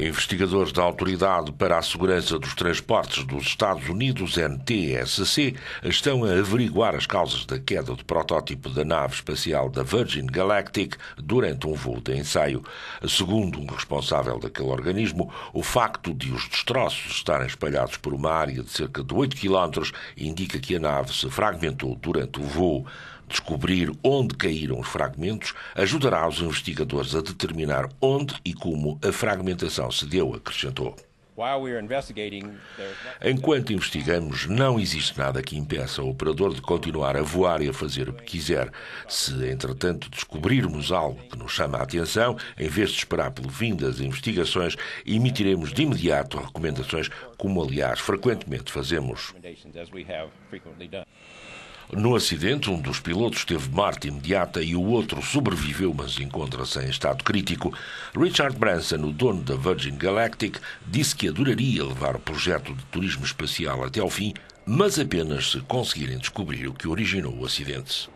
Investigadores da Autoridade para a Segurança dos Transportes dos Estados Unidos, NTSC, estão a averiguar as causas da queda do protótipo da nave espacial da Virgin Galactic durante um voo de ensaio. Segundo um responsável daquele organismo, o facto de os destroços estarem espalhados por uma área de cerca de 8 km indica que a nave se fragmentou durante o voo. Descobrir onde caíram os fragmentos ajudará os investigadores a determinar onde e como a fragmentação se deu, acrescentou. Enquanto investigamos, não existe nada que impeça o operador de continuar a voar e a fazer o que quiser. Se, entretanto, descobrirmos algo que nos chama a atenção, em vez de esperar pelo fim das investigações, emitiremos de imediato recomendações, como aliás frequentemente fazemos. No acidente, um dos pilotos teve morte imediata e o outro sobreviveu, mas encontra-se em estado crítico. Richard Branson, o dono da Virgin Galactic, disse que adoraria levar o projeto de turismo espacial até ao fim, mas apenas se conseguirem descobrir o que originou o acidente.